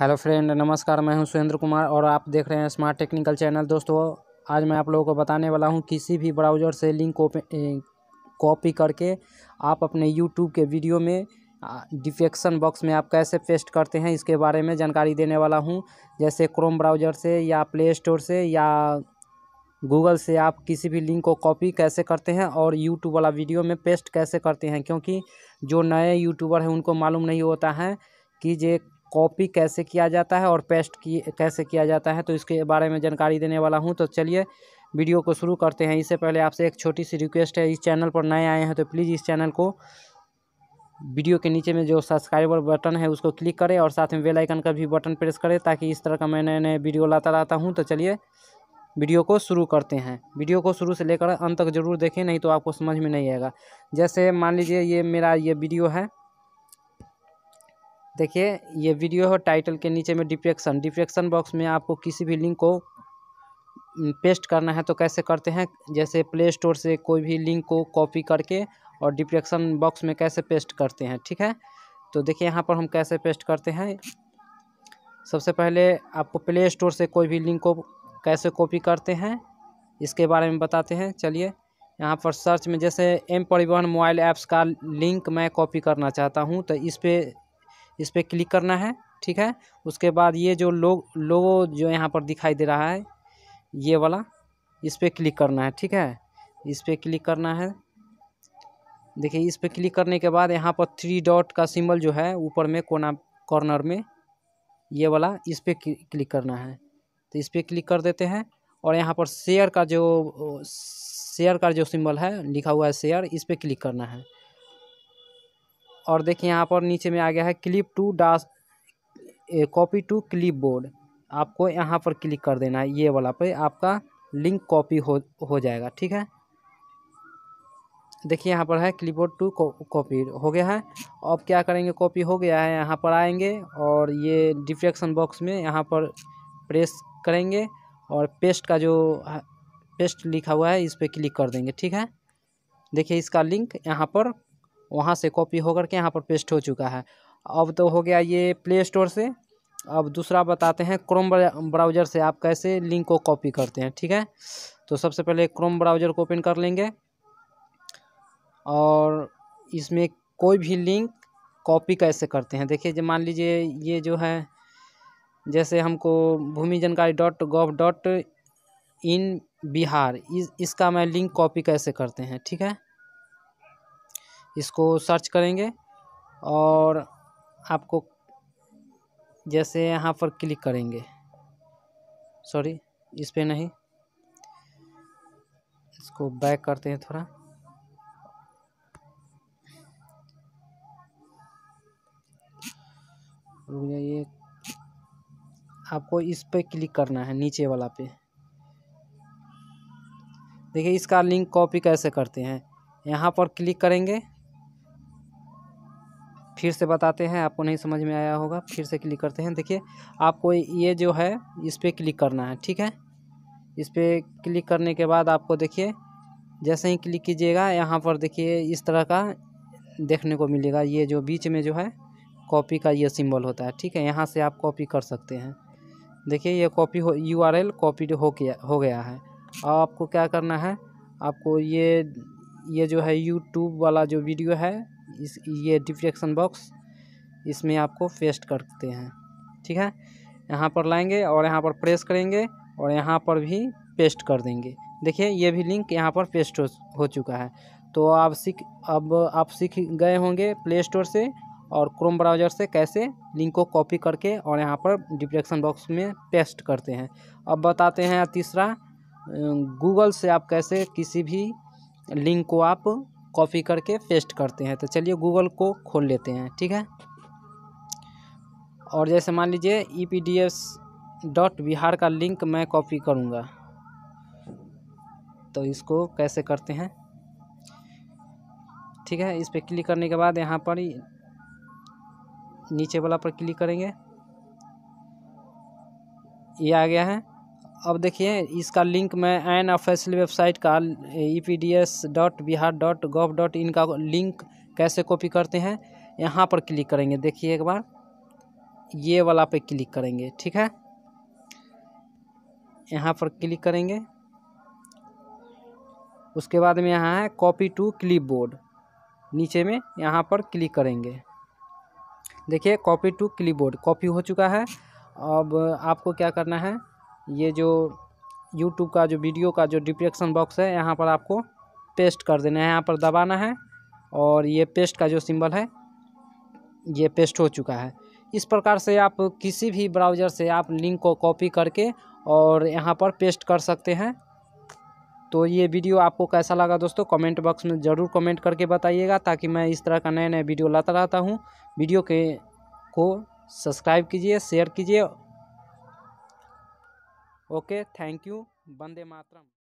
hello friend नमस्कार मैं हूं सुरेंद्र कुमार और आप देख रहे हैं स्मार्ट टेक्निकल चैनल दोस्तों आज मैं आप लोगों को बताने वाला हूं किसी भी ब्राउज़र से लिंक कॉपी करके आप अपने यूट्यूब के वीडियो में डिफेक्शन बॉक्स में आप कैसे पेस्ट करते हैं इसके बारे में जानकारी देने वाला हूँ जैसे क्रोम ब्राउज़र से या प्ले स्टोर से या गूगल से आप किसी भी लिंक को कॉपी कैसे करते हैं और यूट्यूब वाला वीडियो में पेस्ट कैसे करते हैं क्योंकि जो नए यूट्यूबर हैं उनको मालूम नहीं होता है कि ये कॉपी कैसे किया जाता है और पेस्ट की कैसे किया जाता है तो इसके बारे में जानकारी देने वाला हूँ तो चलिए वीडियो को शुरू करते हैं इससे पहले आपसे एक छोटी सी रिक्वेस्ट है इस चैनल पर नए आए हैं तो प्लीज़ इस चैनल को वीडियो के नीचे में जो सब्सक्राइबर बटन है उसको क्लिक करें और साथ में बेल आइकन का भी बटन प्रेस करें ताकि इस तरह का मैं नए नए वीडियो लाता रहता हूँ तो चलिए वीडियो को शुरू करते हैं वीडियो को शुरू से लेकर अंत तक जरूर देखें नहीं तो आपको समझ में नहीं आएगा जैसे मान लीजिए ये मेरा ये वीडियो है देखिए ये वीडियो है टाइटल के नीचे में डिप्रेक्शन डिप्रेक्शन बॉक्स में आपको किसी भी लिंक को पेस्ट करना है तो कैसे करते हैं जैसे प्ले स्टोर से कोई भी लिंक को कॉपी करके और डिप्रेक्शन बॉक्स में कैसे पेस्ट करते हैं ठीक है तो देखिए यहाँ पर हम कैसे पेस्ट करते हैं सबसे पहले आपको प्ले स्टोर से कोई भी लिंक को कैसे कॉपी करते हैं इसके बारे में बताते हैं चलिए यहाँ पर सर्च में जैसे एम परिवहन मोबाइल ऐप्स का लिंक मैं कॉपी करना चाहता हूँ तो इस पर इस पर क्लिक करना है ठीक है उसके बाद ये जो लोग लोगो जो यहाँ पर दिखाई दे रहा है ये वाला इस पर क्लिक करना है ठीक है इस पर क्लिक करना है देखिए इस पर क्लिक करने के बाद यहाँ पर थ्री डॉट का सिंबल जो है ऊपर में कोना कॉर्नर में ये वाला इस पर क्लिक करना है तो इस पर क्लिक कर देते हैं और यहाँ पर शेयर का जो शेयर का जो सिंबल है लिखा हुआ है शेयर इस पर क्लिक करना है और देखिए यहाँ पर नीचे में आ गया है क्लिप टू डास कॉपी टू क्लिप बोर्ड आपको यहाँ पर क्लिक कर देना है ये वाला पे आपका लिंक कॉपी हो हो जाएगा ठीक है देखिए यहाँ पर है क्लिप बोर्ड टू कॉपी हो गया है अब क्या करेंगे कॉपी हो गया है यहाँ पर आएंगे और ये डिफ्रेक्शन बॉक्स में यहाँ पर प्रेस करेंगे और पेस्ट का जो पेस्ट लिखा हुआ है इस पर क्लिक कर देंगे ठीक है देखिए इसका लिंक यहाँ पर वहाँ से कॉपी होकर के यहाँ पर पेस्ट हो चुका है अब तो हो गया ये प्ले स्टोर से अब दूसरा बताते हैं क्रोम ब्राउज़र से आप कैसे लिंक को कॉपी करते हैं ठीक है तो सबसे पहले क्रोम ब्राउज़र को ओपन कर लेंगे और इसमें कोई भी लिंक कॉपी कैसे करते हैं देखिए मान लीजिए ये जो है जैसे हमको Bhumi Jankari dot gov dot in Bihar इस इसका मैं लिंक कॉपी कैसे करते हैं ठीक है इसको सर्च करेंगे और आपको जैसे यहाँ पर क्लिक करेंगे सॉरी इस पर नहीं इसको बैक करते हैं थोड़ा रुक जाइए आपको इस पर क्लिक करना है नीचे वाला पे देखिए इसका लिंक कॉपी कैसे करते हैं यहाँ पर क्लिक करेंगे फिर से बताते हैं आपको नहीं समझ में आया होगा फिर से क्लिक करते हैं देखिए आपको ये जो है इस पर क्लिक करना है ठीक है इस पर क्लिक करने के बाद आपको देखिए जैसे ही क्लिक कीजिएगा यहाँ पर देखिए इस तरह का देखने को मिलेगा ये जो बीच में जो है कॉपी का ये सिंबल होता है ठीक है यहाँ से आप कॉपी कर सकते हैं देखिए ये कॉपी हो यू आर एल कॉपी हो गया हो गया है और आपको क्या करना है आपको ये ये जो है यूट्यूब वाला जो वीडियो है इस ये डिफ्रेक्शन बॉक्स इसमें आपको पेस्ट करते हैं ठीक है यहाँ पर लाएंगे और यहाँ पर प्रेस करेंगे और यहाँ पर भी पेस्ट कर देंगे देखिए ये भी लिंक यहाँ पर पेस्ट हो, हो चुका है तो आप सीख अब आप सीख गए होंगे प्ले स्टोर से और क्रोम ब्राउज़र से कैसे लिंक को कॉपी करके और यहाँ पर डिप्रेक्शन बॉक्स में पेस्ट करते हैं अब बताते हैं तीसरा गूगल से आप कैसे किसी भी लिंक को आप कॉपी करके पेस्ट करते हैं तो चलिए गूगल को खोल लेते हैं ठीक है और जैसे मान लीजिए E P D S dot Bihar का लिंक मैं कॉपी करूँगा तो इसको कैसे करते हैं ठीक है इस पर क्लिक करने के बाद यहाँ पर नीचे वाला पर क्लिक करेंगे ये आ गया है अब देखिए इसका लिंक मैं एन ऑफिशियल वेबसाइट का E P D S dot Bihar dot gov dot in का लिंक कैसे कॉपी करते हैं यहाँ पर क्लिक करेंगे देखिए एक बार ये वाला पे क्लिक करेंगे ठीक है यहाँ पर क्लिक करेंगे उसके बाद में यहाँ है कॉपी टू क्लिप बोर्ड नीचे में यहाँ पर क्लिक करेंगे देखिए copy to clipboard copy हो चुका है अब आपको क्या करना है ये जो यूट्यूब का जो वीडियो का जो डिप्रेक्शन बॉक्स है यहाँ पर आपको पेस्ट कर देना है यहाँ पर दबाना है और ये पेस्ट का जो सिंबल है ये पेस्ट हो चुका है इस प्रकार से आप किसी भी ब्राउज़र से आप लिंक को कॉपी करके और यहाँ पर पेस्ट कर सकते हैं तो ये वीडियो आपको कैसा लगा दोस्तों कमेंट बॉक्स में ज़रूर कमेंट करके बताइएगा ताकि मैं इस तरह का नए नए वीडियो लाता रहता हूँ वीडियो के को सब्सक्राइब कीजिए शेयर कीजिए okay thank you Vande Mataram